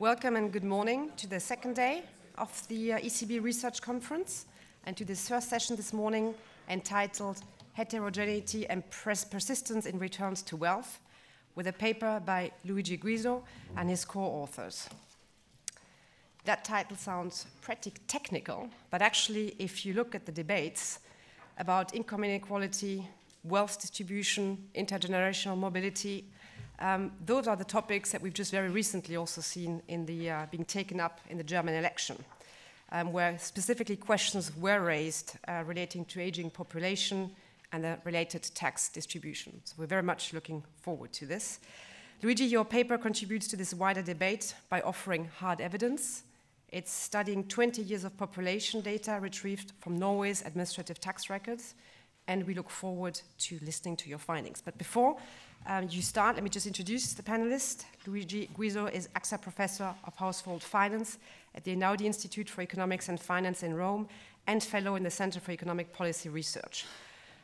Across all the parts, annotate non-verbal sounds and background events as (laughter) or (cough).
Welcome and good morning to the second day of the uh, ECB Research Conference and to this first session this morning entitled Heterogeneity and Persistence in Returns to Wealth with a paper by Luigi Guiso and his co-authors. That title sounds pretty technical, but actually if you look at the debates about income inequality, wealth distribution, intergenerational mobility, um, those are the topics that we've just very recently also seen in the, uh, being taken up in the German election, um, where specifically questions were raised uh, relating to aging population and the related tax distribution. So we're very much looking forward to this. Luigi, your paper contributes to this wider debate by offering hard evidence. It's studying 20 years of population data retrieved from Norway's administrative tax records, and we look forward to listening to your findings. But before um, you start, let me just introduce the panelists. Luigi Guizzo is AXA Professor of Household Finance at the Einaudi Institute for Economics and Finance in Rome and Fellow in the Center for Economic Policy Research.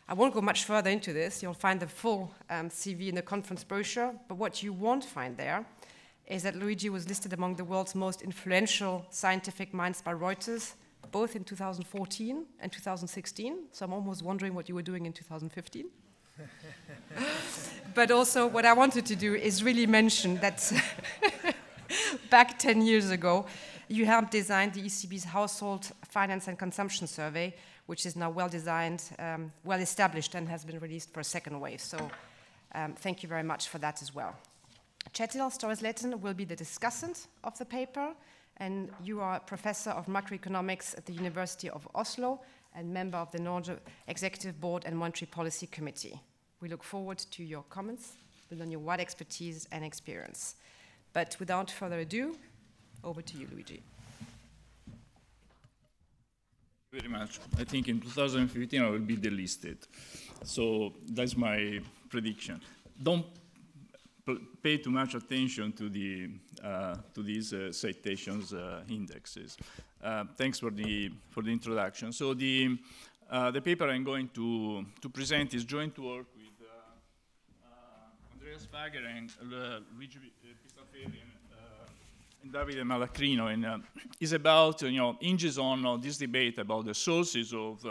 I won't go much further into this. You'll find the full um, CV in the conference brochure, but what you won't find there is that Luigi was listed among the world's most influential scientific minds by Reuters, both in 2014 and 2016. So I'm almost wondering what you were doing in 2015. (laughs) but also, what I wanted to do is really mention that (laughs) back 10 years ago, you helped design the ECB's Household Finance and Consumption Survey, which is now well designed, um, well established, and has been released for a second wave. So, um, thank you very much for that as well. Chetil storres will be the discussant of the paper, and you are a professor of macroeconomics at the University of Oslo and member of the Norge Executive Board and Monetary Policy Committee. We look forward to your comments, build on your wide expertise and experience. But without further ado, over to you, Luigi. Very much. I think in 2015 I will be delisted. So that's my prediction. Don't pay too much attention to, the, uh, to these uh, citations uh, indexes. Uh, thanks for the, for the introduction. So the, uh, the paper I'm going to, to present is joint work with Andreas Fager and Luigi Pistaferi and Davide Malacrino, and is about, you know, hinges on this debate about the sources of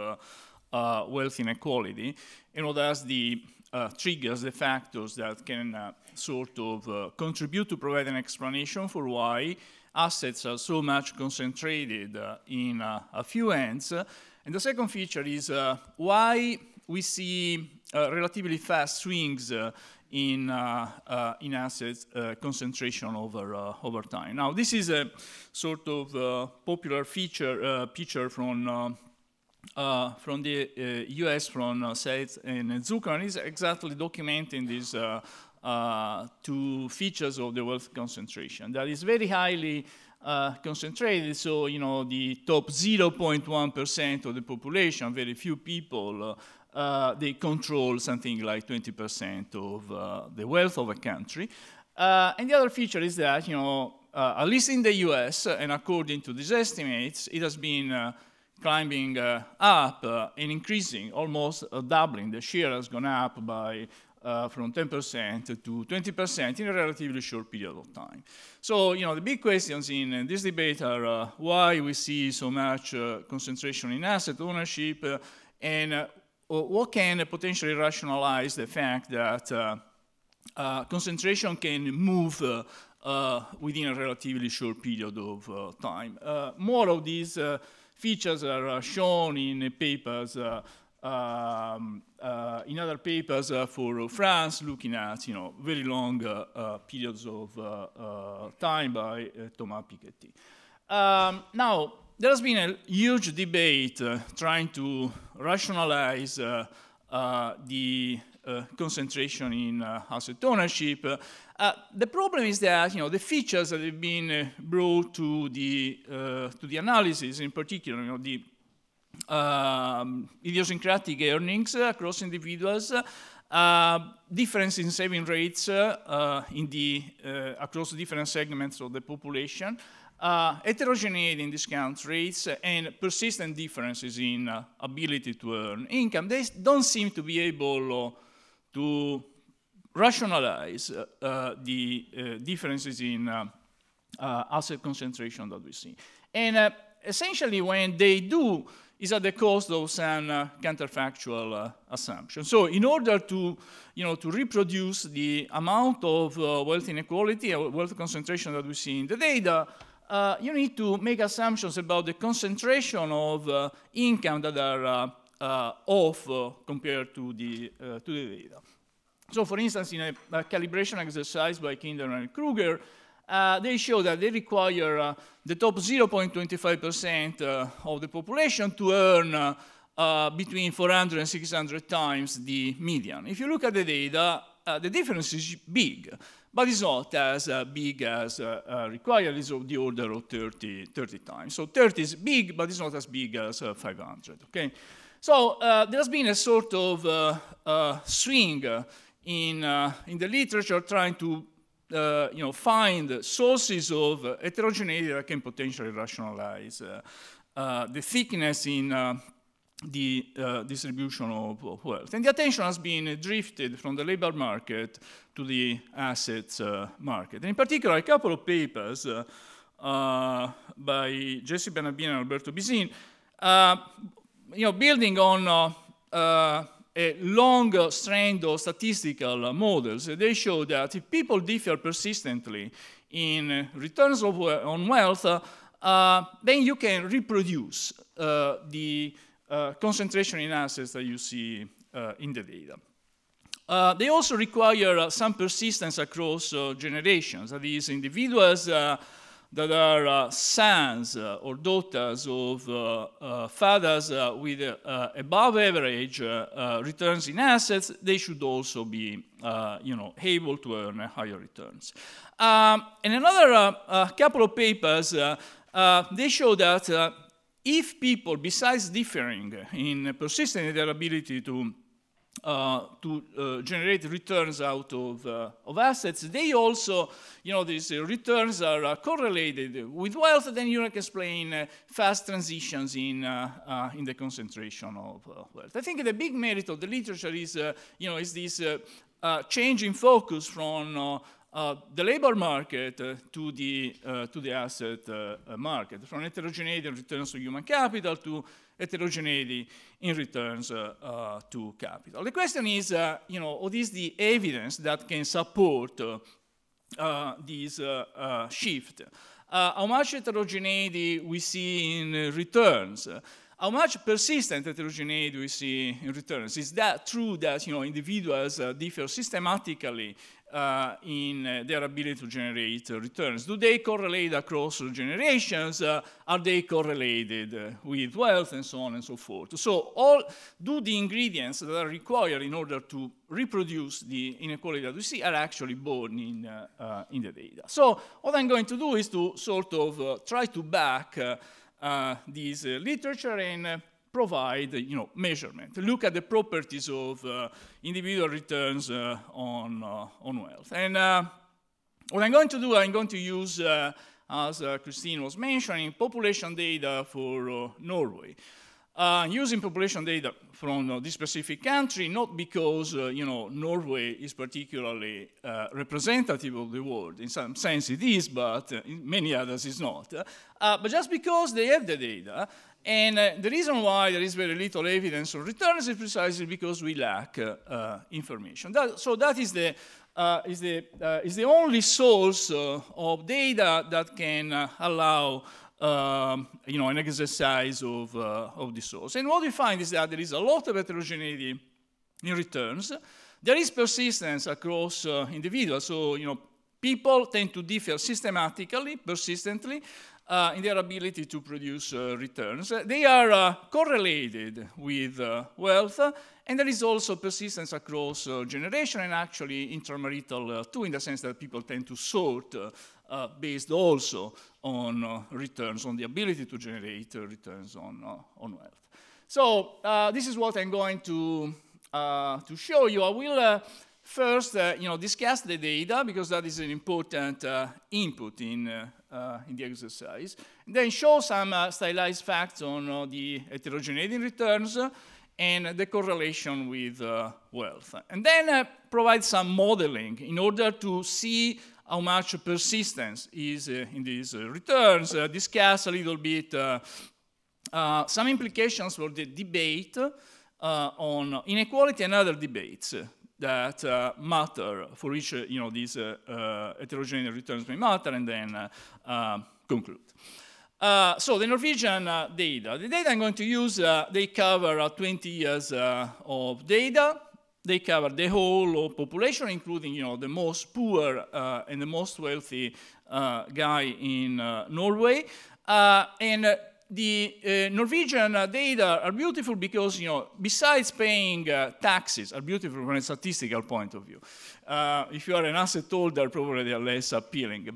uh, wealth inequality, and what are the uh, triggers, the factors that can uh, sort of uh, contribute to provide an explanation for why assets are so much concentrated uh, in uh, a few hands. And the second feature is uh, why we see uh, relatively fast swings uh, in, in assets concentration over, over time. Now, this is a sort of popular feature picture from uh, from the uh, US, from uh, Seth and Zucker, and is exactly documenting this uh, Two uh, to features of the wealth concentration that is very highly uh, concentrated. So, you know, the top 0.1% of the population, very few people, uh, uh they control something like 20% of uh, the wealth of a country. and the other feature is that, you know, at least in the US, and according to these estimates, it has been climbing uh, up uh, and increasing, almost uh, doubling. The share has gone up by uh, from 10% to 20% in a relatively short period of time. So, you know, the big questions in, in uh, this debate are uh, why we see so much uh, concentration in asset ownership uh, and what can potentially rationalize the fact that concentration can move within a relatively short period of time. more of these features are shown in papers um, uh, in other papers uh, for France, looking at you know very long uh, uh, periods of uh, time by Thomas Piketty. Um, now there has been a huge debate trying to rationalize the concentration in asset ownership. Uh, the problem is that you know the features that have been uh, brought to the uh, to the analysis, in particular, you know, the um, idiosyncratic earnings across individuals, uh, difference in saving rates uh, uh, in the, uh, across different segments of the population, heterogeneity in discount rates, and persistent differences in ability to earn income. They don't seem to be able to rationalize the differences in asset concentration that we see. And essentially, when they do is at the cost of some uh, counterfactual uh, assumption. So in order to, you know, to reproduce the amount of uh, wealth inequality, wealth concentration that we see in the data, uh, you need to make assumptions about the concentration of uh, income that are uh, off compared to the, to the data. So for instance, in a, a calibration exercise by Kinder and Kruger, uh, they show that they require uh, the top 0.25% uh, of the population to earn uh, uh, between 400 and 600 times the median. If you look at the data, the difference is big, but it's not as big as required, it's of the order of 30, 30 times. So 30 is big, but it's not as big as 500, okay? So there's been a sort of swing in, in the literature trying to uh, you know, find sources of heterogeneity that can potentially rationalize uh, uh, the thickness in uh, the uh, distribution of, wealth. And the attention has been uh, drifted from the labor market to the assets uh, market. And in particular, a couple of papers by Jesse Benabino and Alberto Bisin, you know, building on long strand of statistical models, they show that if people differ persistently in returns of, on wealth, uh, then you can reproduce uh, the uh, concentration in assets that you see in the data. Uh, they also require uh, some persistence across uh, generations. That is, individuals that are uh, sons uh, or daughters of uh, fathers with above average returns in assets, they should also be you know, able to earn higher returns. Um, in another couple of papers, they show that if people, besides differing in persistence, in their ability to uh, to uh, generate returns out of, uh, of assets. They also, you know, these returns are correlated with wealth, then you can explain uh, fast transitions in, uh, uh, in the concentration of wealth. I think the big merit of the literature is, you know, is this change in focus from uh, the labor market uh, to, the, uh, to the asset market, from heterogeneity returns to human capital to heterogeneity in returns uh, uh, to capital. The question is, uh, you know, what is the evidence that can support uh, uh, this uh, shift? how much heterogeneity we see in returns? how much persistent heterogeneity we see in returns? Is that true that you know, individuals differ systematically uh, in uh, their ability to generate uh, returns. Do they correlate across generations? Uh, are they correlated uh, with wealth and so on and so forth? So all do the ingredients that are required in order to reproduce the inequality that we see are actually born in, uh, in the data. So what I'm going to do is to sort of try to back this literature and provide you know, measurement. Look at the properties of uh, individual returns uh, on, uh, on wealth. And uh, what I'm going to do, I'm going to use, uh, as Christine was mentioning, population data for Norway. using population data from this specific country, not because you know Norway is particularly representative of the world. In some sense, it is, but in many others, it's not. but just because they have the data, and uh, the reason why there is very little evidence on returns is precisely because we lack uh, uh, information. That, so that is the, uh, is the, is the only source of data that can allow um, you know, an exercise of, of the source. And what we find is that there is a lot of heterogeneity in returns. There is persistence across individuals, so you know, people tend to differ systematically, persistently, uh, in their ability to produce uh, returns. They are uh, correlated with uh, wealth, and there is also persistence across uh, generation and actually intermarital uh, too, in the sense that people tend to sort based also on returns, on the ability to generate returns on, on wealth. So this is what I'm going to, to show you. I will First, uh, you know, discuss the data because that is an important uh, input in, uh, uh in the exercise. And then show some uh, stylized facts on uh, the heterogeneity returns and the correlation with wealth. And then provide some modeling in order to see how much persistence is in these returns. discuss a little bit some implications for the debate on inequality and other debates that uh, matter, for which uh, you know these uh, uh, heterogeneous returns may matter, and then um, conclude. so the Norwegian data, the data I'm going to use, they cover 20 years of data. They cover the whole population, including you know the most poor and the most wealthy guy in Norway, and the uh, Norwegian data are beautiful because, you know, besides paying uh, taxes, are beautiful from a statistical point of view. Uh, if you are an asset holder, probably they are less appealing.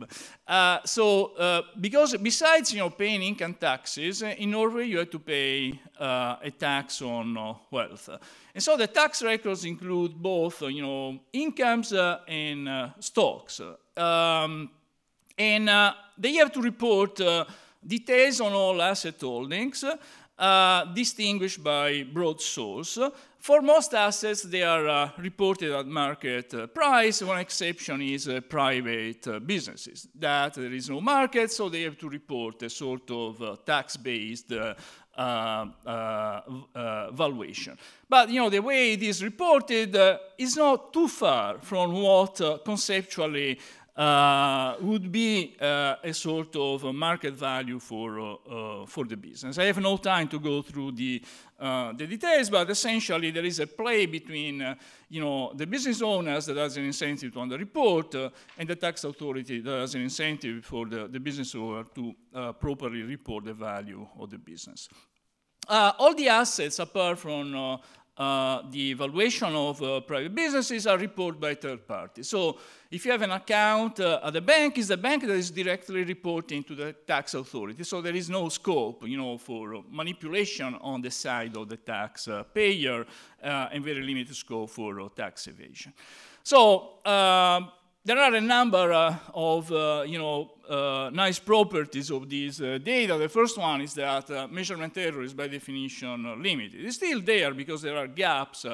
so, because besides, you know, paying income taxes, in Norway you have to pay a tax on wealth. And so the tax records include both, you know, incomes and stocks. Um, and uh, they have to report uh, details on all asset holdings uh, distinguished by broad source. For most assets, they are uh, reported at market uh, price. One exception is uh, private uh, businesses, that there is no market, so they have to report a sort of uh, tax-based valuation. But you know the way it is reported is not too far from what conceptually uh, would be uh, a sort of a market value for, uh, uh, for the business. I have no time to go through the, uh, the details, but essentially there is a play between you know, the business owners that has an incentive to underreport and the tax authority that has an incentive for the, the business owner to properly report the value of the business. all the assets, apart from uh, the evaluation of uh, private businesses are reported by third parties. So if you have an account uh, at the bank, it's the bank that is directly reporting to the tax authority. So there is no scope, you know, for manipulation on the side of the tax uh, payer uh, and very limited scope for uh, tax evasion. So um, there are a number uh, of uh, you know uh, nice properties of these uh, data. The first one is that uh, measurement error is by definition uh, limited. It's still there because there are gaps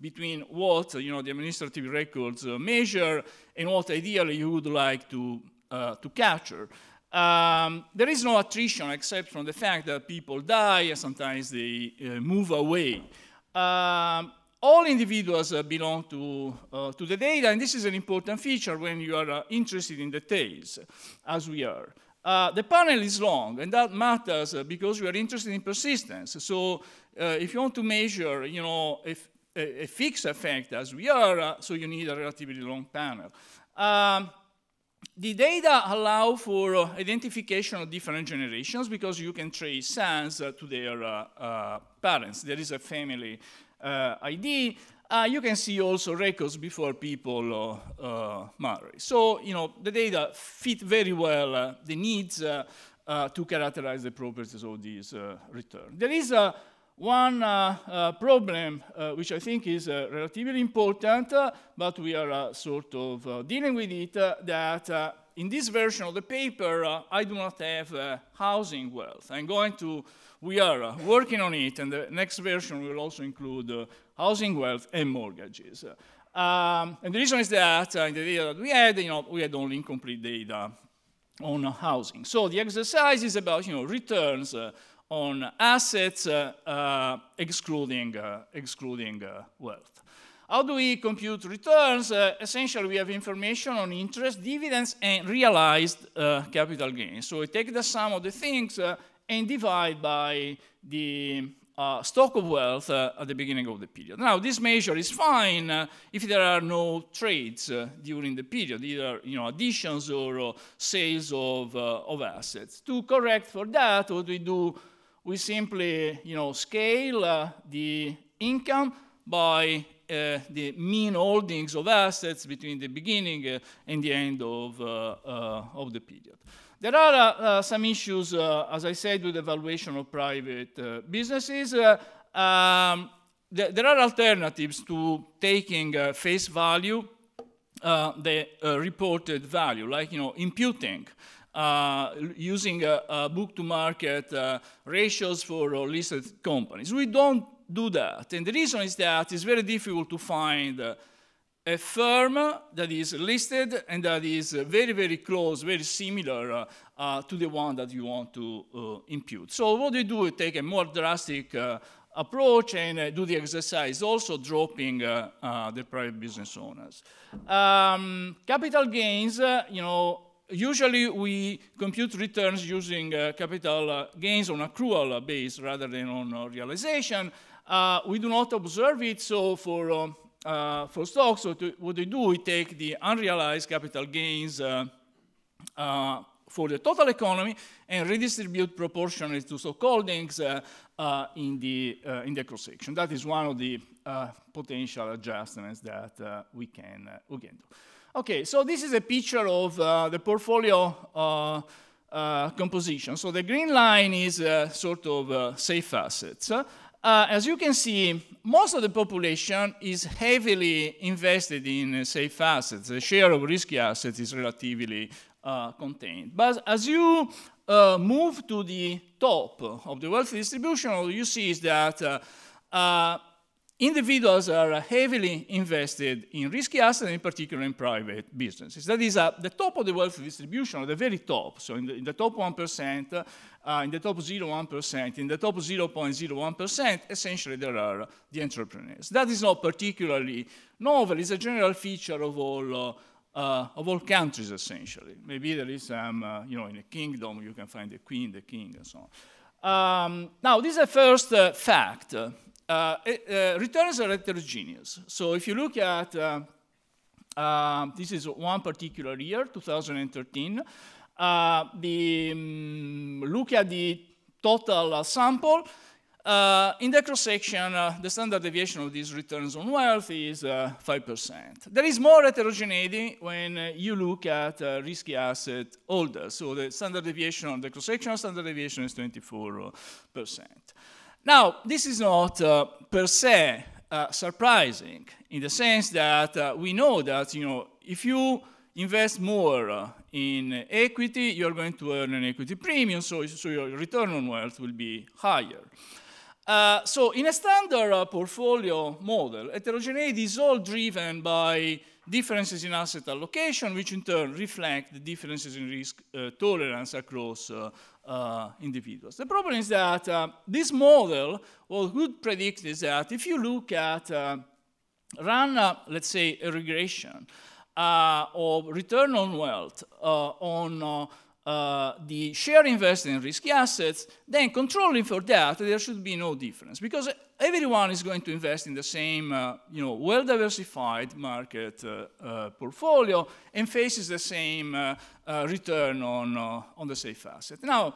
between what you know the administrative records measure and what ideally you would like to to capture. Um, there is no attrition except from the fact that people die and sometimes they move away. Um, all individuals uh, belong to, uh, to the data, and this is an important feature when you are uh, interested in details, as we are. Uh, the panel is long, and that matters uh, because we are interested in persistence. So uh, if you want to measure, you know, a, a fixed effect as we are, so you need a relatively long panel. Um, the data allow for identification of different generations because you can trace sons to their parents. There is a family uh, ID. Uh, you can see also records before people uh, marry. So, you know, the data fit very well the needs to characterize the properties of these return. There is one uh, uh, problem uh, which I think is relatively important, but we are sort of dealing with it, that in this version of the paper, uh, I do not have uh, housing wealth. I'm going to, we are uh, working on it, and the next version will also include uh, housing wealth and mortgages. Um, and the reason is that uh, in the data that we had, you know, we had only incomplete data on housing. So the exercise is about, you know, returns on assets excluding, excluding wealth. How do we compute returns? Uh, essentially, we have information on interest, dividends, and realized uh, capital gains. So we take the sum of the things uh, and divide by the uh, stock of wealth uh, at the beginning of the period. Now, this measure is fine uh, if there are no trades during the period, either you know, additions or sales of, of assets. To correct for that, what we do, we simply you know, scale the income by uh, the mean holdings of assets between the beginning uh, and the end of, uh, of the period. There are some issues, as I said, with the valuation of private businesses. Um, th there are alternatives to taking face value uh, the uh, reported value, like you know, imputing, uh, using book-to-market ratios for listed companies. We don't do that. And the reason is that it's very difficult to find a firm that is listed and that is very, very close, very similar uh, to the one that you want to uh, impute. So what we do is take a more drastic uh, approach and uh, do the exercise, also dropping uh, the private business owners. Um, capital gains, you know, usually we compute returns using capital gains on accrual base rather than on realization. Uh, we do not observe it, so for, um, uh, for stocks, so what we do, we take the unrealized capital gains uh, uh, for the total economy and redistribute proportionally to stock holdings in, the, in the cross section. That is one of the potential adjustments that we, can, we can do. Okay, so this is a picture of the portfolio uh, composition. So the green line is uh, sort of uh, safe assets uh, as you can see, most of the population is heavily invested in uh, safe assets. The share of risky assets is relatively uh, contained. But as you uh, move to the top of the wealth distribution, all you see is that uh, uh, individuals are heavily invested in risky assets, in particular in private businesses. That is at uh, the top of the wealth distribution, at the very top, so in the, in the top 1%, uh, in the top 0.1%, in the top 0.01%, essentially there are the entrepreneurs. That is not particularly novel, it's a general feature of all uh, uh, of all countries, essentially. Maybe there is some, um, uh, you know, in a kingdom you can find the queen, the king, and so on. Um, now, this is the first uh, fact uh, uh returns are heterogeneous. So if you look at, uh, uh, this is one particular year, 2013, the, um, look at the total sample, uh, in the cross section, uh, the standard deviation of these returns on wealth is uh, 5%. There is more heterogeneity when you look at risky asset holders. So the standard deviation on the cross section standard deviation is 24%. Now, this is not uh, per se uh, surprising in the sense that uh, we know that you know if you invest more uh, in equity, you're going to earn an equity premium, so, so your return on wealth will be higher. Uh, so in a standard uh, portfolio model, heterogeneity is all driven by differences in asset allocation, which in turn reflect the differences in risk uh, tolerance across uh, uh, individuals. The problem is that uh, this model, what would predict is that if you look at, uh, run, uh, let's say, a regression of return on wealth on uh, the share invested in risky assets, then controlling for that, there should be no difference because everyone is going to invest in the same, uh, you know, well-diversified market uh, uh portfolio and faces the same uh, return on, on the safe asset. Now,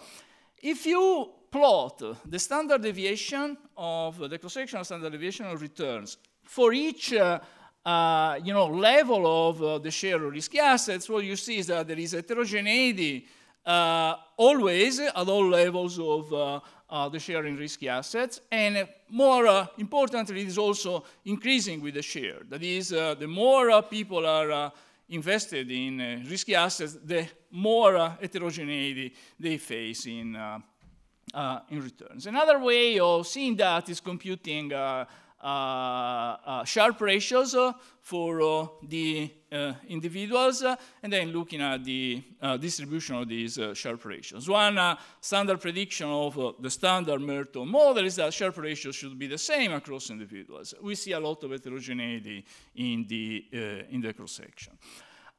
if you plot the standard deviation of the cross-sectional standard deviation of returns for each uh, you know, level of uh, the share of risky assets, what you see is that there is heterogeneity uh, always at all levels of uh, uh, the share in risky assets. And more importantly, it is also increasing with the share. That is, the more people are invested in risky assets, the more heterogeneity they face in, in returns. Another way of seeing that is computing uh, uh, sharp ratios uh, for the individuals, and then looking at the distribution of these sharp ratios. One standard prediction of the standard Merton model is that sharp ratios should be the same across individuals. We see a lot of heterogeneity in the, in the cross-section.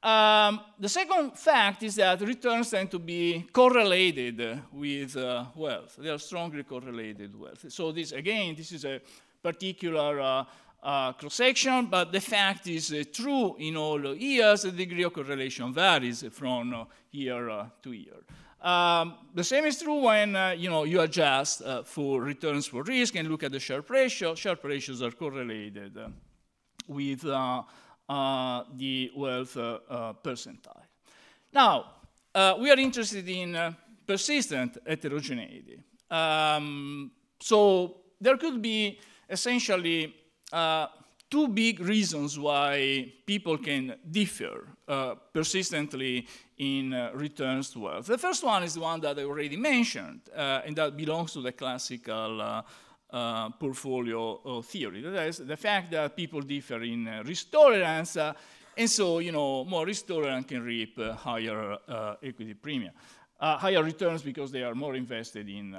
Um, the second fact is that returns tend to be correlated with uh, wealth. They are strongly correlated with wealth. So this, again, this is a particular uh, uh, cross-section, but the fact is uh, true in all years, the degree of correlation varies from uh, year uh, to year. Um, the same is true when uh, you, know, you adjust for returns for risk and look at the sharp ratio. Sharp ratios are correlated with the wealth percentile. Now, we are interested in persistent heterogeneity. Um, so there could be essentially uh, two big reasons why people can differ uh, persistently in uh, returns to wealth. The first one is the one that I already mentioned, uh, and that belongs to the classical uh, uh, portfolio theory. That is the fact that people differ in risk tolerance, and so, you know, more risk tolerant can reap higher equity premium, higher returns because they are more invested in,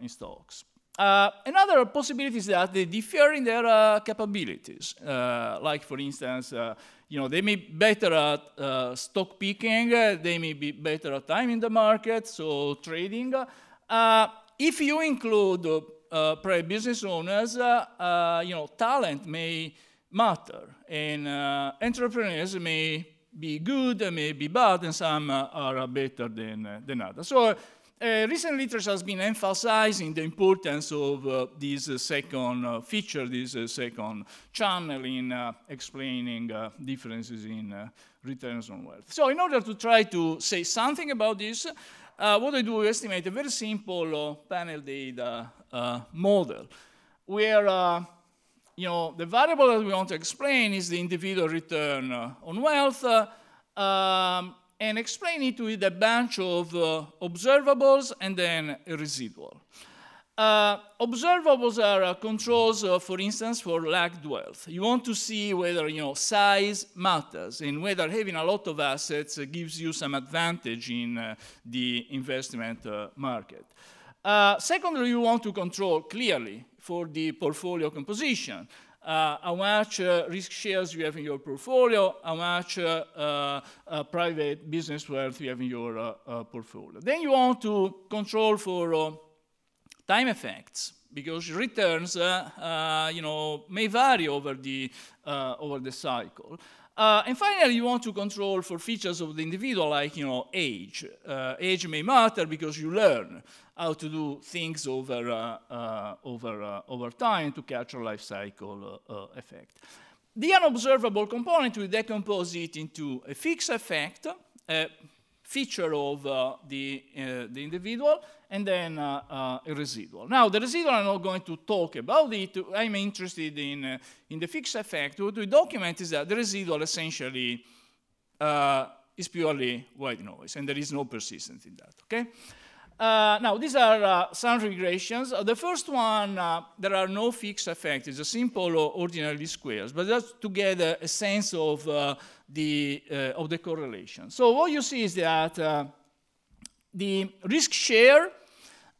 in stocks. Uh, another possibility is that they differ in their uh, capabilities. Uh, like, for instance, uh, you know, they may be better at uh, stock picking, uh, they may be better at time in the market, so trading. if you include private business owners, you know, talent may matter, and entrepreneurs may be good, may be bad, and some are better than, than others. So uh, recent literature has been emphasizing the importance of uh, this uh, second uh, feature, this uh, second channel in uh, explaining differences in returns on wealth. So in order to try to say something about this, what I do is estimate a very simple panel data model where you know, the variable that we want to explain is the individual return on wealth um, and explain it with a bunch of uh, observables and then a residual. Uh, observables are uh, controls, uh, for instance, for of wealth. You want to see whether you know size matters and whether having a lot of assets uh, gives you some advantage in uh, the investment market. secondly, you want to control clearly for the portfolio composition uh, how much uh, risk shares you have in your portfolio, how much uh, uh, uh private business wealth you have in your uh, portfolio. Then you want to control for time effects because returns, you know, may vary over the over the cycle. Uh, and finally, you want to control for features of the individual, like you know, age. Uh, age may matter because you learn how to do things over, uh, uh, over, uh, over time to capture life cycle uh, uh, effect. The unobservable component, we decompose it into a fixed effect, a feature of the, the individual, and then a residual. Now, the residual, I'm not going to talk about it. I'm interested in, in the fixed effect. What we document is that the residual essentially is purely white noise, and there is no persistence in that, okay? Uh, now, these are uh, some regressions. Uh, the first one, uh, there are no fixed effects. It's a simple or ordinary squares, but just to get a, sense of, uh, the, uh, of the correlation. So what you see is that the risk share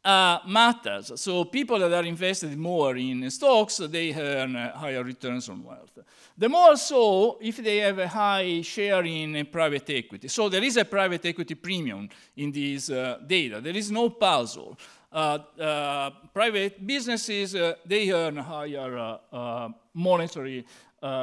uh, matters. So people that are invested more in stocks, they earn higher returns on wealth. The more so if they have a high share in private equity. So there is a private equity premium in these uh, data. There is no puzzle. Uh, uh private businesses, uh, they earn higher uh, monetary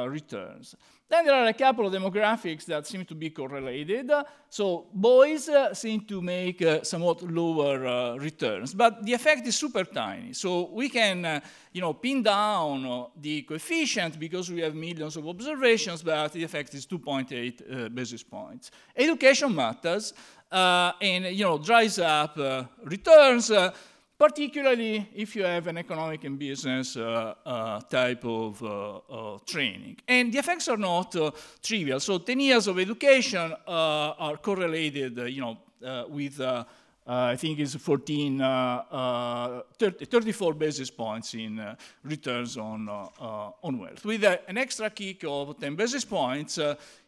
returns. Then there are a couple of demographics that seem to be correlated. So boys uh, seem to make uh, somewhat lower uh, returns, but the effect is super tiny. So we can, uh, you know, pin down uh, the coefficient because we have millions of observations, but the effect is 2.8 uh, basis points. Education matters, and you know, drives up returns particularly if you have an economic and business uh, uh, type of uh, uh training. And the effects are not uh, trivial. So 10 years of education uh, are correlated, you know, with, I think it's 14, 30, 34 basis points in returns on, on wealth, with an extra kick of 10 basis points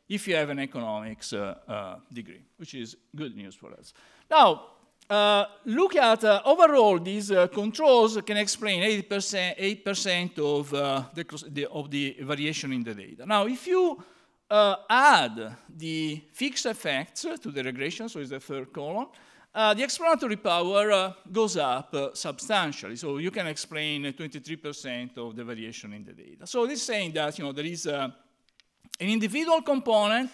if you have an economics degree, which is good news for us. Now, uh, look at uh, overall these uh, controls can explain 8%, 8% of, the, the, of the variation in the data. Now, if you add the fixed effects to the regression, so it's the third column, uh, the explanatory power uh, goes up uh, substantially. So you can explain 23% of the variation in the data. So this is saying that you know, there is a an individual component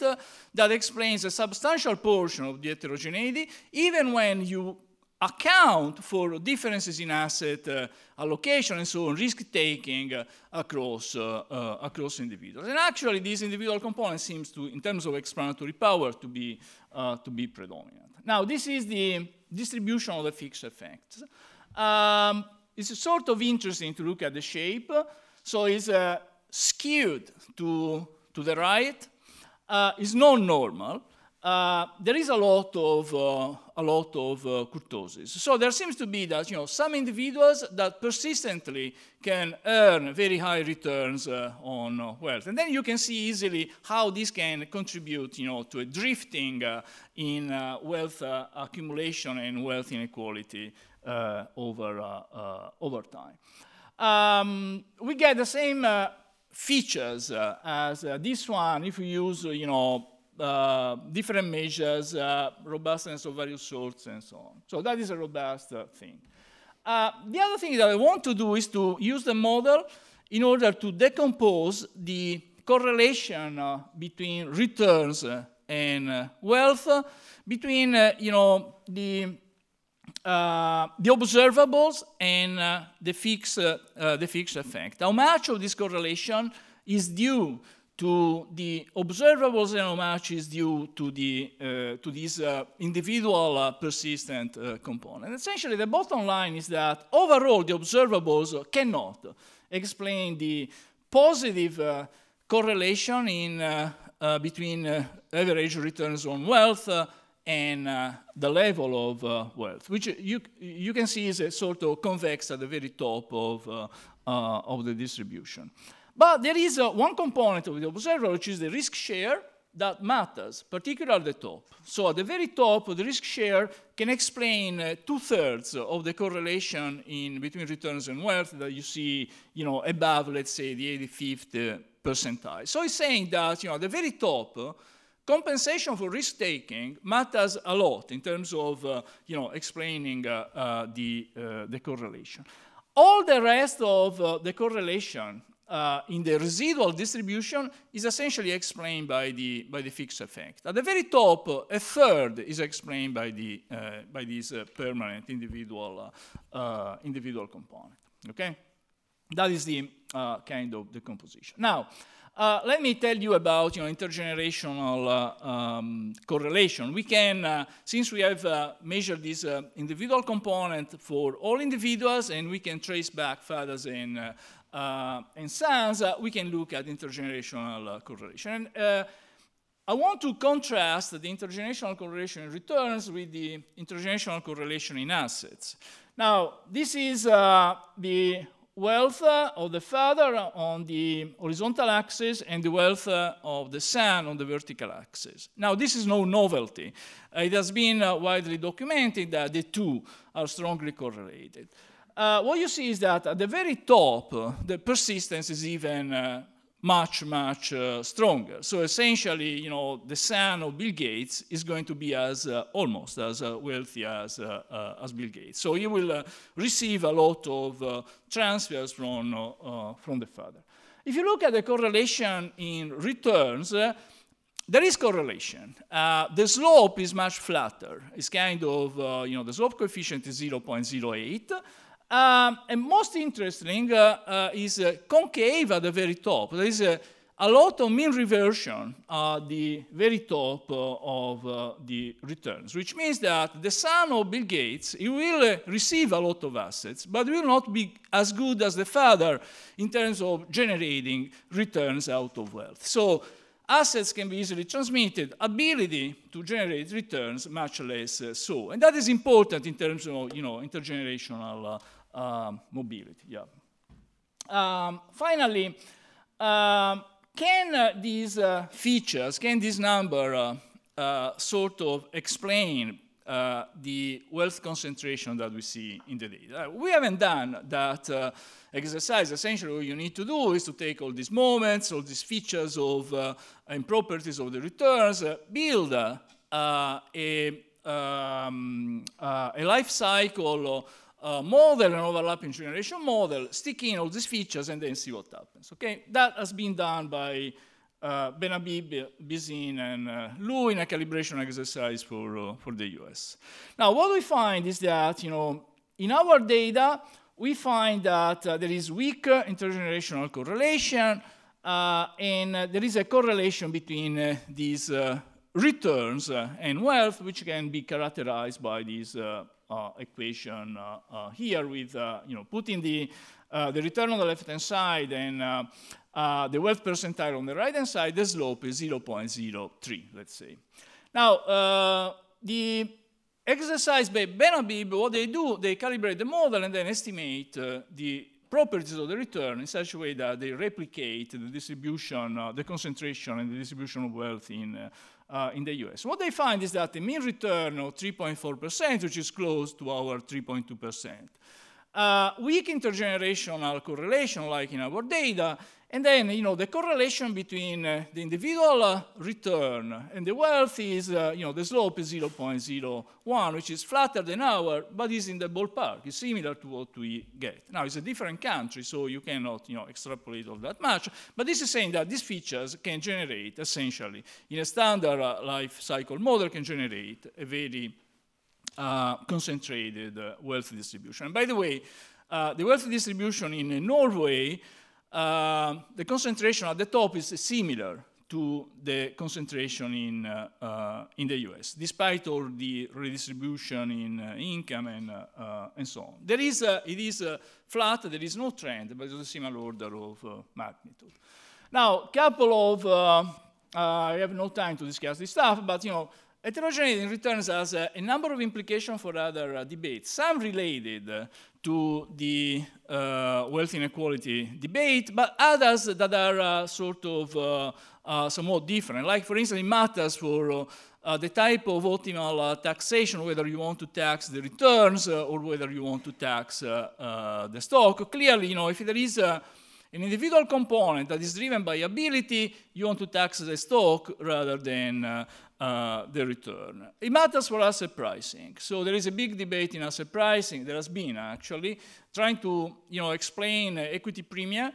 that explains a substantial portion of the heterogeneity, even when you account for differences in asset uh, allocation and so on, risk taking uh, across, uh, uh across individuals. And actually, this individual component seems to, in terms of explanatory power, to be, uh, to be predominant. Now, this is the distribution of the fixed effects. Um, it's sort of interesting to look at the shape. So it's uh, skewed to to the right uh, is non-normal. Uh, there is a lot of uh, a lot of uh, kurtosis. So there seems to be that you know some individuals that persistently can earn very high returns uh, on uh, wealth, and then you can see easily how this can contribute you know to a drifting uh, in wealth accumulation and wealth inequality over over time. Um, we get the same features uh, as uh, this one if you use, you know, uh, different measures, uh, robustness of various sorts and so on. So that is a robust uh, thing. Uh, the other thing that I want to do is to use the model in order to decompose the correlation between returns and wealth between, you know, the uh, the observables and uh, the, fixed, uh, uh, the fixed effect. How much of this correlation is due to the observables and how much is due to, the, to this individual persistent component. Essentially, the bottom line is that overall the observables cannot explain the positive correlation in, between average returns on wealth and uh, the level of uh, wealth, which you, you can see is a sort of convex at the very top of, uh, uh of the distribution. But there is uh, one component of the observer, which is the risk share, that matters, particularly at the top. So at the very top, the risk share can explain uh, two-thirds of the correlation in between returns and wealth that you see you know, above, let's say, the 85th percentile. So it's saying that you know, at the very top, Compensation for risk-taking matters a lot in terms of uh, you know, explaining uh, uh, the, uh, the correlation. All the rest of uh, the correlation uh, in the residual distribution is essentially explained by the, by the fixed effect. At the very top, a third is explained by, the, by this permanent individual, individual component. Okay? That is the kind of the composition. Now, uh, let me tell you about you know, intergenerational uh, um, correlation. We can, uh, since we have uh, measured this uh, individual component for all individuals and we can trace back fathers and, uh, and sons, we can look at intergenerational correlation. And, I want to contrast the intergenerational correlation in returns with the intergenerational correlation in assets. Now, this is the wealth of the father on the horizontal axis and the wealth of the son on the vertical axis. Now, this is no novelty. Uh, it has been uh, widely documented that the two are strongly correlated. Uh, what you see is that at the very top, the persistence is even uh, much, much uh, stronger. So essentially, you know, the son of Bill Gates is going to be as uh, almost as uh, wealthy as, uh, uh, as Bill Gates. So he will uh, receive a lot of transfers from, from the father. If you look at the correlation in returns, there is correlation. the slope is much flatter. It's kind of, you know, the slope coefficient is 0.08 um, and most interesting uh, uh, is uh, concave at the very top. There is a lot of mean reversion at the very top of the returns, which means that the son of Bill Gates, he will receive a lot of assets, but will not be as good as the father in terms of generating returns out of wealth. So assets can be easily transmitted, ability to generate returns much less so. And that is important in terms of you know, intergenerational um, mobility. Yeah. Um, finally, um, can uh, these uh, features, can this number uh, uh sort of explain uh, the wealth concentration that we see in the data? Uh, we haven't done that exercise. Essentially, what you need to do is to take all these moments, all these features of and properties of the returns, build a, um, a life cycle uh, model, an overlapping generation model, stick in all these features, and then see what happens. Okay, that has been done by uh, Benabib, Bizin, and uh, Lu in a calibration exercise for uh, for the US. Now, what we find is that you know in our data we find that uh, there is weak intergenerational correlation, uh, and there is a correlation between uh, these returns and wealth, which can be characterized by these uh, equation uh, uh, here with, you know, putting the, the return on the left-hand side and the wealth percentile on the right-hand side, the slope is 0.03, let's say. Now, the exercise by Benabib, what they do, they calibrate the model and then estimate the properties of the return in such a way that they replicate the distribution, uh, the concentration and the distribution of wealth in uh, uh, in the US. What they find is that the mean return of 3.4%, which is close to our 3.2%. Uh, weak intergenerational correlation, like in our data, and then, you know, the correlation between uh, the individual uh, return and the wealth is, uh, you know, the slope is 0.01, which is flatter than our, but is in the ballpark. It's similar to what we get. Now, it's a different country, so you cannot, you know, extrapolate all that much. But this is saying that these features can generate, essentially, in a standard uh, life cycle model, can generate a very uh, concentrated uh, wealth distribution. And by the way, the wealth distribution in Norway uh, the concentration at the top is similar to the concentration in, uh, uh, in the US, despite all the redistribution in uh, income and, uh, uh, and so on. There is a, it is flat, there is no trend, but it's a similar order of magnitude. Now, a couple of, um, I have no time to discuss this stuff, but you know, Heterogeneity returns us uh, a number of implications for other uh, debates, some related uh, to the uh, wealth inequality debate, but others that are uh, sort of somewhat different. Like, for instance, it matters for the type of optimal taxation, whether you want to tax the returns or whether you want to tax the stock. Clearly, you know, if there is a an individual component that is driven by ability, you want to tax the stock rather than uh, uh, the return. It matters for asset pricing. So there is a big debate in asset pricing. There has been actually trying to you know explain equity premium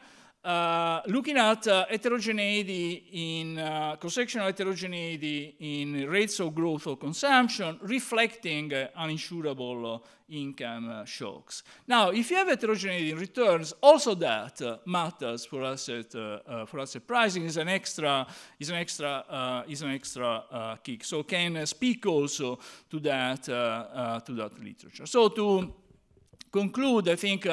uh, looking at uh, heterogeneity in uh, cross-sectional heterogeneity in rates of growth or consumption reflecting uh, uninsurable uh, income uh, shocks. Now, if you have heterogeneity in returns, also that matters for asset for asset pricing is an extra is an extra is an extra kick. So can speak also to that to that literature. So to conclude, I think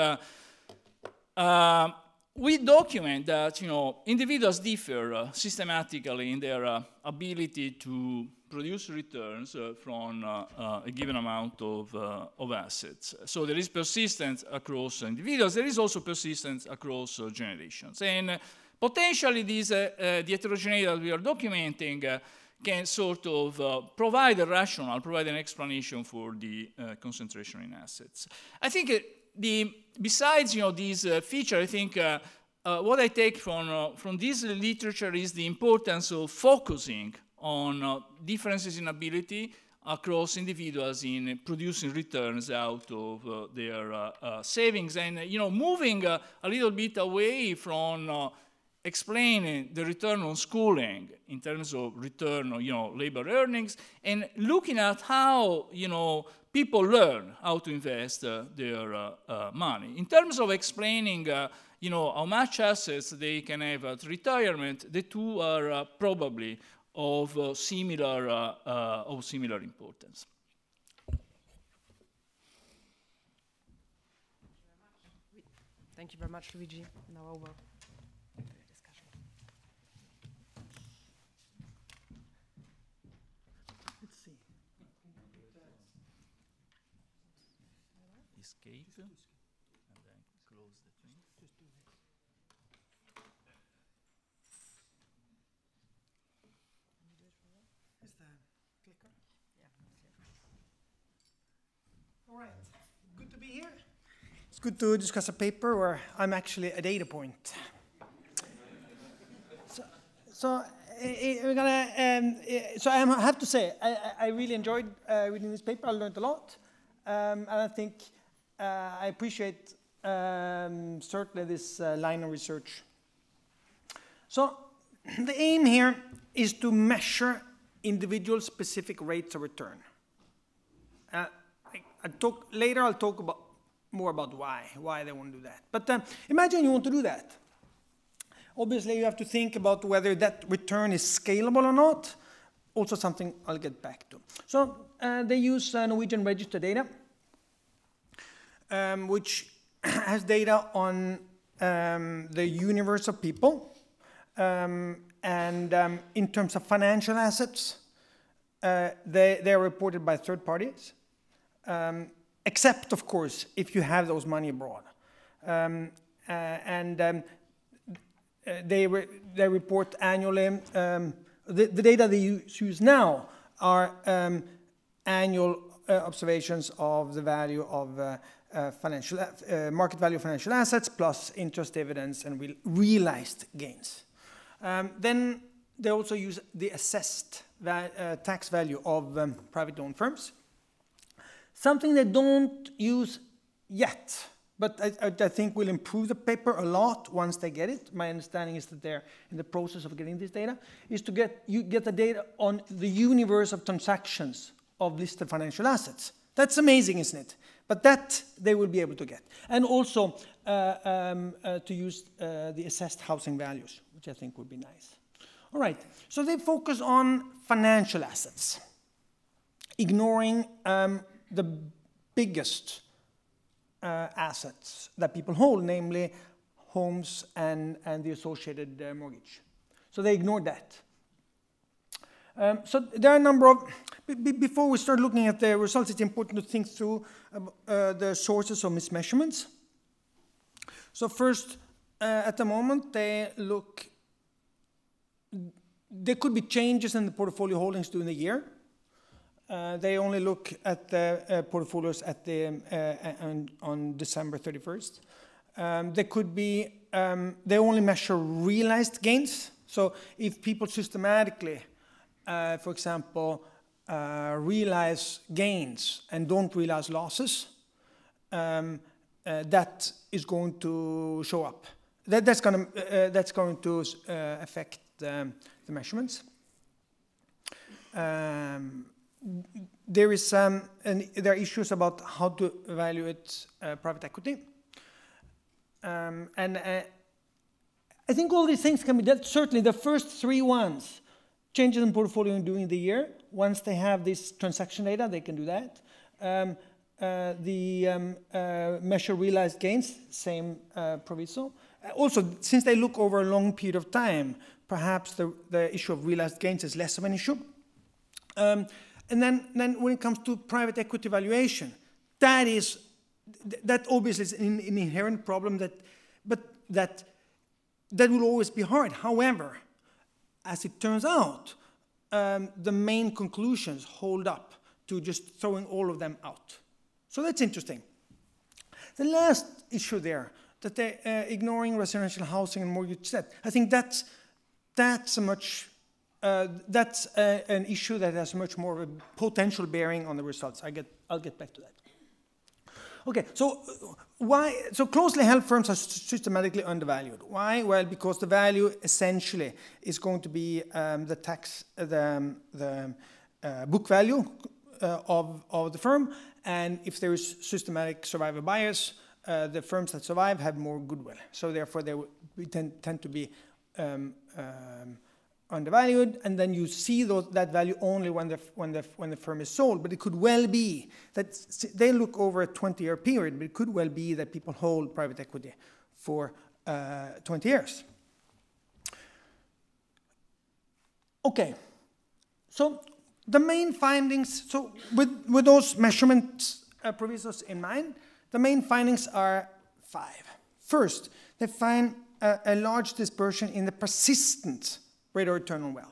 we document that you know individuals differ uh, systematically in their uh, ability to produce returns uh, from uh, uh, a given amount of, uh, of assets. So there is persistence across individuals. There is also persistence across generations. And potentially this, the heterogeneity that we are documenting can sort of uh, provide a rational, provide an explanation for the uh, concentration in assets. I think the, besides you know, these uh, features, I think uh, uh, what I take from, uh, from this literature is the importance of focusing on uh, differences in ability across individuals in producing returns out of uh, their savings and you know moving a little bit away from explaining the return on schooling in terms of return on you know, labor earnings and looking at how you know, people learn how to invest uh, their uh, uh, money. In terms of explaining uh, you know, how much assets they can have at retirement, the two are uh, probably of uh, similar, of similar importance. Thank you very much, Luigi. Now over. All right, good to be here. It's good to discuss a paper where I'm actually a data point. so, so eh, eh, we're gonna. Um, eh, so I have to say, I, I really enjoyed uh, reading this paper. I learned a lot, um, and I think uh, I appreciate um, certainly this uh, line of research. So (clears throat) the aim here is to measure individual specific rates of return. Uh, I talk, later I'll talk about more about why, why they want to do that. But um, imagine you want to do that. Obviously, you have to think about whether that return is scalable or not. Also something I'll get back to. So uh, they use uh, Norwegian register data, um, which (clears throat) has data on um, the universe of people um, and um, in terms of financial assets, uh, they, they are reported by third parties. Um, except, of course, if you have those money abroad. Um, uh, and um, uh, they, re they report annually. Um, the, the, data they use now are um, annual uh, observations of the value of uh, uh financial uh, market value of financial assets plus interest dividends and re realized gains. Um, then they also use the assessed va tax value of private owned firms. Something they don't use yet, but I, I, think will improve the paper a lot once they get it. My understanding is that they're in the process of getting this data, is to get, you get the data on the universe of transactions of listed financial assets. That's amazing, isn't it? But that they will be able to get. And also uh, um, uh, to use uh, the assessed housing values, which I think would be nice. All right, so they focus on financial assets, ignoring um, the biggest uh, assets that people hold, namely homes and, and the associated uh, mortgage. So they ignored that. Um, so there are a number of, before we start looking at the results, it's important to think through um, uh, the sources of mismeasurements. So first, uh, at the moment, they look, there could be changes in the portfolio holdings during the year. Uh, they only look at the uh, portfolios at the uh, on December 31st. Um, they could be. Um, they only measure realized gains. So if people systematically, for example, realize gains and don't realize losses, um, that is going to show up. That's going to affect the measurements there is some, and there are issues about how to evaluate uh, private equity, um, and uh, I think all these things can be done. Certainly, the first three ones, changes in portfolio during the year. Once they have this transaction data, they can do that. Um, uh, the um, uh, measure realized gains, same uh, proviso. Uh, also, since they look over a long period of time, perhaps the, the issue of realized gains is less of an issue. Um, and then, then when it comes to private equity valuation, that is, that obviously is an, an inherent problem that, but that, that will always be hard. However, as it turns out, um, the main conclusions hold up to just throwing all of them out. So that's interesting. The last issue there, that they're uh, ignoring residential housing and mortgage debt, I think that's, that's a much uh, that's uh, an issue that has much more of a potential bearing on the results. I get, I'll get back to that. Okay, so uh, why? So closely held firms are systematically undervalued. Why? Well, because the value essentially is going to be um, the tax, the, um, the uh, book value uh, of, of the firm, and if there is systematic survivor bias, the firms that survive have more goodwill. So therefore, they tend, tend to be um, um, undervalued, and then you see those, that value only when the, when, the, when the firm is sold. But it could well be that they look over a 20-year period, but it could well be that people hold private equity for uh, 20 years. Okay, so the main findings, so with, with those measurement uh, provisos in mind, the main findings are five. First, they find a, a large dispersion in the persistent rate of return on wealth.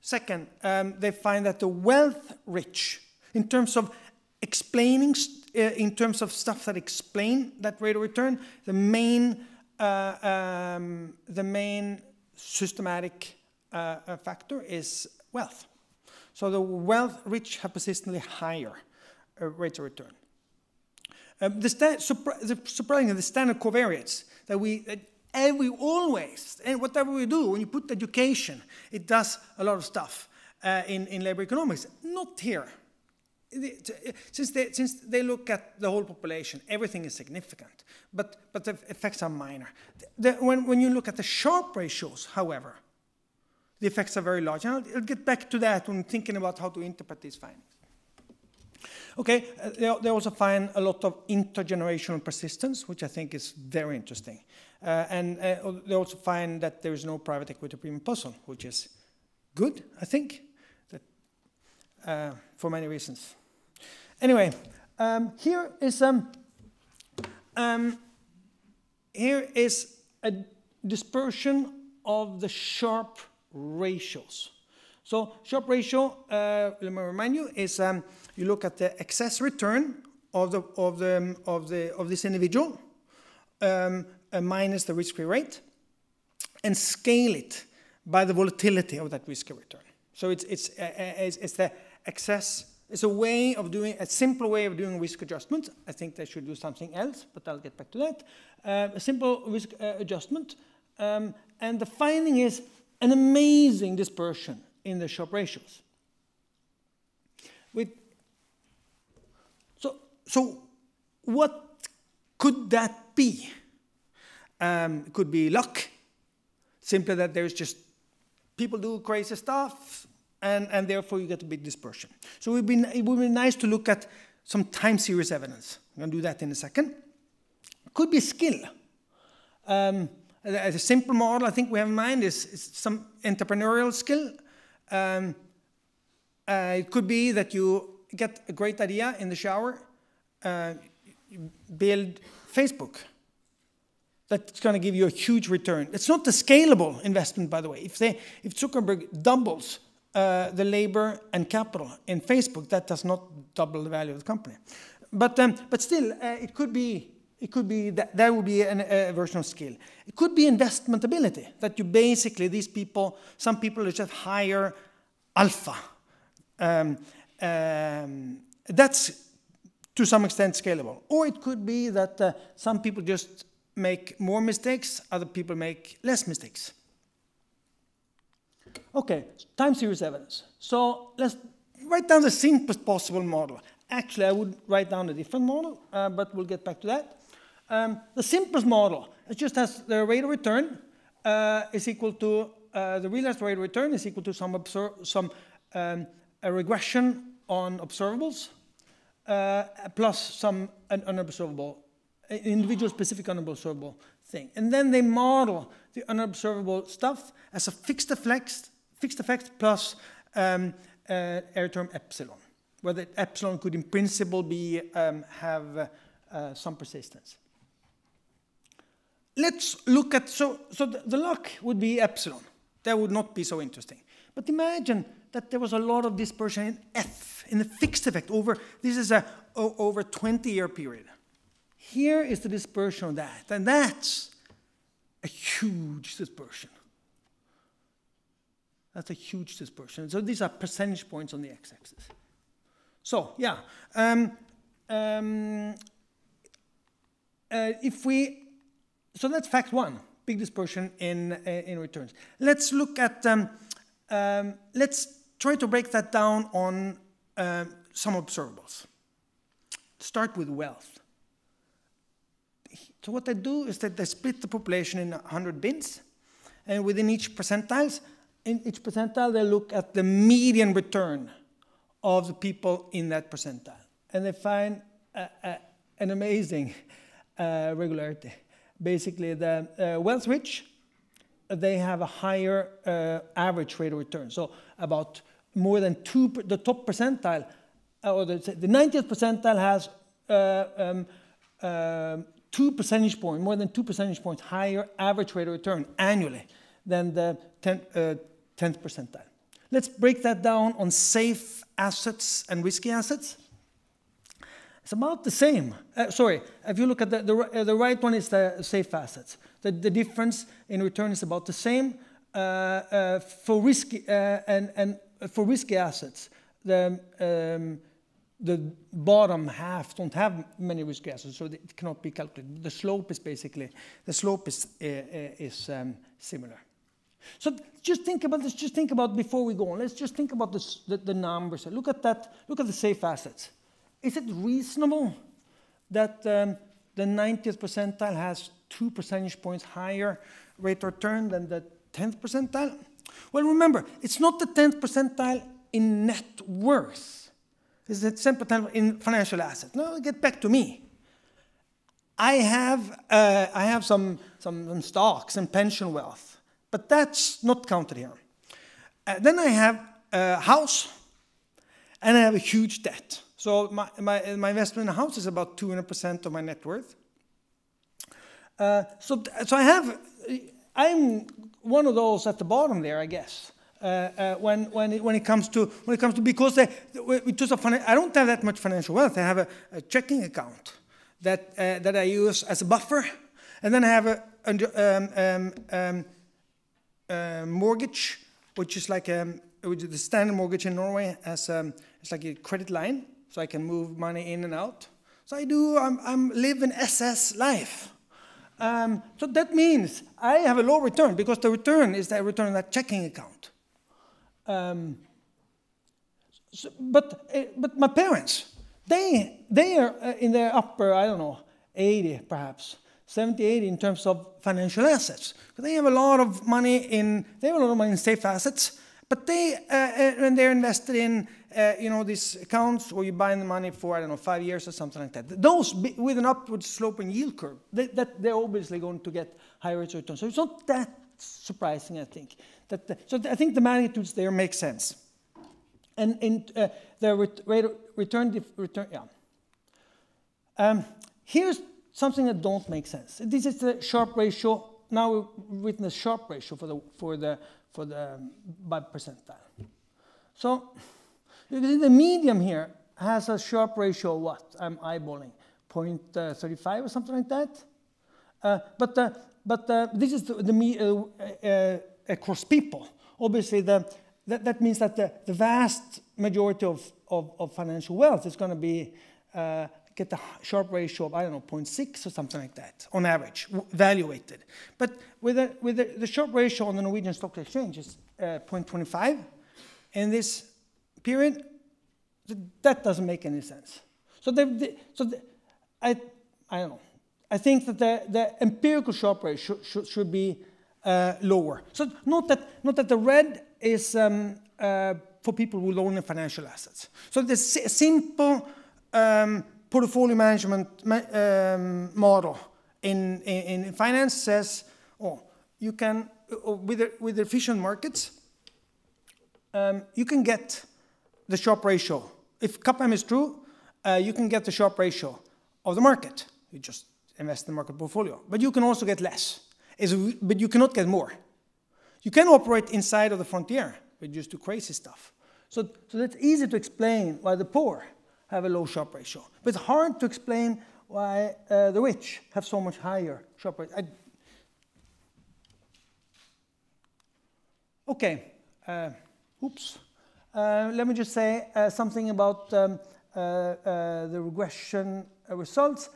Second, um, they find that the wealth rich, in terms of explaining, uh, in terms of stuff that explain that rate of return, the main, uh, um, the main systematic uh, uh factor is wealth. So the wealth rich have persistently higher uh, rates of return. Um, the, surprisingly, the standard covariates that we that and we always, and whatever we do, when you put education, it does a lot of stuff uh, in, in labor economics. Not here. Since they, since they look at the whole population, everything is significant, but, but the effects are minor. The, when, when you look at the sharp ratios, however, the effects are very large. And I'll, I'll get back to that when thinking about how to interpret these findings. Okay, uh, they, they, also find a lot of intergenerational persistence, which I think is very interesting. Uh, and uh, they also find that there is no private equity premium puzzle, which is good, I think, that, uh, for many reasons. Anyway, um, here is um, um, here is a dispersion of the sharp ratios. So sharp ratio, uh, let me remind you, is um, you look at the excess return of the of the um, of the of this individual. Um, uh, minus the risk-free rate and scale it by the volatility of that risk return. So it's, it's, uh, uh, it's, it's the excess it's a way of doing a simple way of doing risk adjustment. I think they should do something else, but I'll get back to that. Uh, a simple risk uh, adjustment, um, and the finding is an amazing dispersion in the shop ratios. With so so, what could that be? Um, could be luck, simply that there's just people do crazy stuff, and, and therefore you get a big dispersion. So it would, be, it would be nice to look at some time series evidence. I'm going to do that in a second. Could be skill. Um, a, a simple model I think we have in mind is, is some entrepreneurial skill. Um, uh, it could be that you get a great idea in the shower, uh, build Facebook, that's going to give you a huge return. It's not a scalable investment, by the way. If, they, if Zuckerberg doubles uh, the labor and capital in Facebook, that does not double the value of the company. But, um, but still, uh, it could be, it could be that, that would be an, a version of skill. It could be investmentability, that you basically, these people, some people just higher alpha. Um, um, that's to some extent scalable. Or it could be that uh, some people just make more mistakes, other people make less mistakes. Okay, time series evidence. So let's write down the simplest possible model. Actually, I would write down a different model, uh, but we'll get back to that. Um, the simplest model, it just has the rate of return uh, is equal to, uh, the realized rate of return is equal to some, some um, regression on observables uh, plus some an unobservable individual specific unobservable thing. And then they model the unobservable stuff as a fixed effect, fixed effect plus um, uh, term epsilon, where the epsilon could in principle be um, have uh, some persistence. Let's look at, so, so the, the luck would be epsilon. That would not be so interesting. But imagine that there was a lot of dispersion in F, in the fixed effect over, this is a over 20 year period. Here is the dispersion of that, and that's a huge dispersion. That's a huge dispersion. So these are percentage points on the x-axis. So yeah, um, um, uh, if we, so that's fact one, big dispersion in, uh, in returns. Let's look at, um, um let's try to break that down on uh, some observables. Start with wealth so what they do is that they split the population in 100 bins, and within each percentiles, in each percentile they look at the median return of the people in that percentile. And they find an amazing uh, regularity. Basically, the uh, wealth rich, they have a higher uh, average rate of return. So about more than two, the top percentile, or the, the 90th percentile has uh, um, um two percentage point, more than two percentage points higher average rate of return annually than the 10th uh, percentile. Let's break that down on safe assets and risky assets. It's about the same. Uh, sorry, if you look at the, the, uh, the, right one is the safe assets. The, the difference in return is about the same. Uh, uh, for, risky, uh, and, and for risky assets, the, um, the bottom half don't have many risk gases, so it cannot be calculated. The slope is basically, the slope is, uh, is um, similar. So just think about this, just think about before we go on, let's just think about this, the, the numbers. Look at that, look at the safe assets. Is it reasonable that um, the 90th percentile has two percentage points higher rate of return than the 10th percentile? Well, remember, it's not the 10th percentile in net worth is that 10% in financial assets. No, get back to me. I have, uh, I have some, some, some, stocks and pension wealth, but that's not counted here. Uh, then I have a house, and I have a huge debt. So my, my, my investment in a house is about 200% of my net worth. Uh, so, so I have, I'm one of those at the bottom there, I guess. Uh, uh, when, when, it, when, it comes to, when it comes to, because they, I don't have that much financial wealth. I have a, a checking account that, uh, that I use as a buffer. And then I have a, um, um, um mortgage, which is like a, um, the standard mortgage in Norway as um, it's like a credit line, so I can move money in and out. So I do. I'm, I'm live an SS life. Um, so that means I have a low return because the return is the return on that checking account. Um, so, but, eh, but my parents, they, they are eh, in their upper, I don't know, 80 perhaps, 70, 80 in terms of financial assets. They have a lot of money in, they have a lot of money in safe assets, but they, uh, when they're invested in, you know, these accounts where you buy the money for, I don't know, five years or something like that, those with an upward sloping yield curve, they, that they're obviously going to get higher returns. So it's not that surprising, I think. That the, so I think the magnitudes there make sense. And in uh, the ret rate return, return yeah. Um, here's something that don't make sense. This is the sharp ratio. Now we've written a sharp ratio for the for the for the um, by percentile. So you can see the medium here has a sharp ratio of what? I'm eyeballing uh, 0.35 or something like that. Uh, but the but uh, this is the, the uh, uh, uh, across people. Obviously, the, that, that means that the, the vast majority of, of, of financial wealth is going to be uh, get a sharp ratio of, I don't know, 0.6 or something like that on average, evaluated. But with, a, with a, the sharp ratio on the Norwegian Stock Exchange is uh, 0.25 in this period, that doesn't make any sense. So, they so they, I, I don't know. I think that the, the empirical sharp rate should, should be uh, lower. So note that, note that the red is um, uh, for people who loan in financial assets. So the simple um, portfolio management um, model in, in, in, finance says, oh, you can, uh, uh, with, with efficient markets, um, you can get the sharp ratio. If CAPM is true, uh, you can get the sharp ratio of the market. You just invest in market portfolio. But you can also get less, it's, but you cannot get more. You can operate inside of the frontier, but just do crazy stuff. So, so that's easy to explain why the poor have a low Sharpe ratio. But it's hard to explain why uh, the rich have so much higher Sharpe ratio. okay, uh, oops. Uh, let me just say uh, something about um, uh, uh, the regression results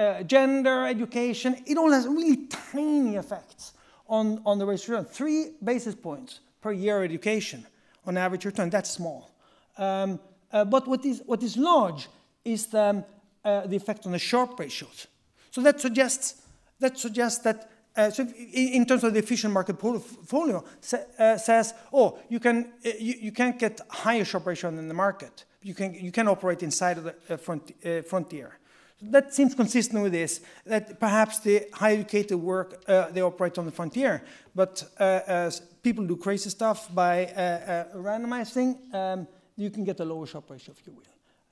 uh, gender, education, it all has really tiny effects on, on the race return. Three basis points per year education on average return, that's small. Um, uh, but what is, what is large is the, um, uh, the effect on the sharp ratios. So that suggests that, suggests that uh, so in, terms of the efficient market portfolio, uh, says, oh, you, can, uh, you, you can't get higher sharp ratio than the market. You can, you can operate inside of the uh, front, uh, frontier. That seems consistent with this, that perhaps the high educated work, uh, they operate on the frontier, but uh, people do crazy stuff by uh, uh, randomizing, um, you can get a lower Sharpe ratio if you will.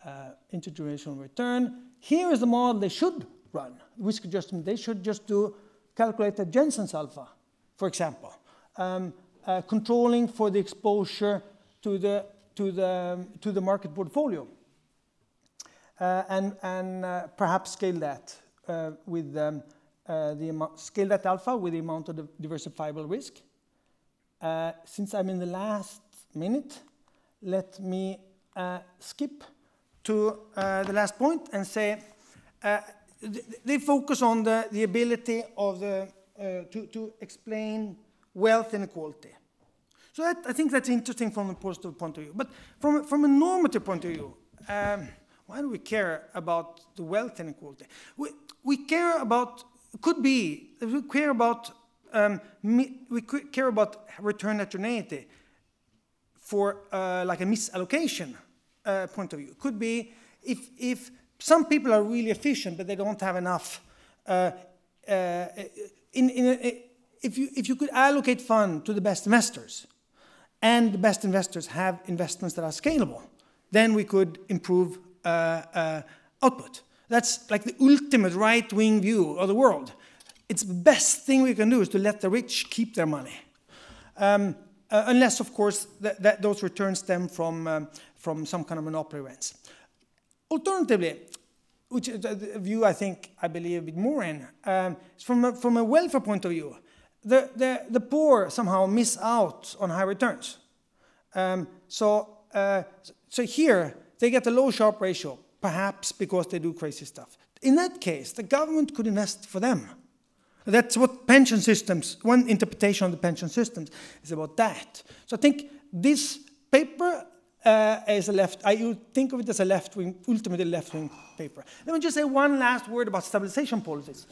Uh, intergenerational return, here is the model they should run, risk adjustment, they should just do calculated Jensen's alpha, for example, um, controlling for the exposure to the, to the, um, to the market portfolio. Uh, and and uh, perhaps scale that uh, with um, the amount, scale that alpha with the amount of the diversifiable risk. since I'm in the last minute, let me skip to the last point and say they focus on the, the ability of the, uh, to, to explain wealth inequality. So that, I think that's interesting from a positive point of view. But from, from a normative point of view, um, why do we care about the wealth inequality? We, we care about, could be, we care about, um, we care about return heterogeneity for uh, like a misallocation uh, point of view. Could be if, if some people are really efficient, but they don't have enough. Uh, uh in, in a, if, you, if you could allocate fund to the best investors, and the best investors have investments that are scalable, then we could improve uh, uh, output. That's like the ultimate right-wing view of the world. It's the best thing we can do is to let the rich keep their money. Um, uh, unless, of course, that those returns stem from, um, from some kind of monopoly rents. Alternatively, which is a view I think I believe a bit more in, um, from, a, from a welfare point of view, the, the, the poor somehow miss out on high returns. Um, so, uh, so here, they get a low sharp ratio, perhaps because they do crazy stuff. In that case, the government could invest for them. That's what pension systems, one interpretation of the pension systems is about that. So I think this paper uh, is a left, I think of it as a left-wing, ultimately left-wing paper. Let me just say one last word about stabilization policies.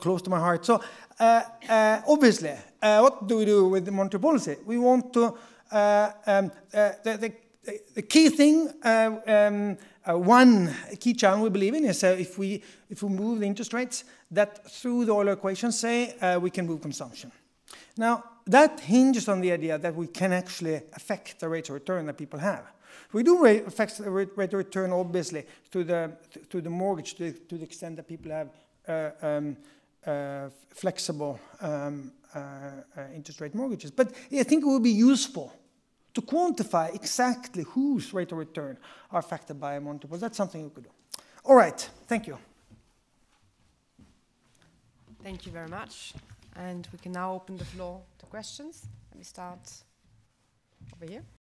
close to my heart. So uh, uh, obviously, uh, what do we do with the monetary policy? We want to, uh, um, uh, the, the the, key thing, uh, um, uh, one key challenge we believe in is uh, if, we, if we move the interest rates, that through the Euler equation, say, uh, we can move consumption. Now, that hinges on the idea that we can actually affect the rate of return that people have. We do affect the rate, of return, obviously, through the, through the mortgage to, to the extent that people have uh, um, uh, flexible um, interest rate mortgages. But I think it would be useful to quantify exactly whose rate of return are affected by multiples. That's something you could do. All right, thank you. Thank you very much. And we can now open the floor to questions. Let me start over here.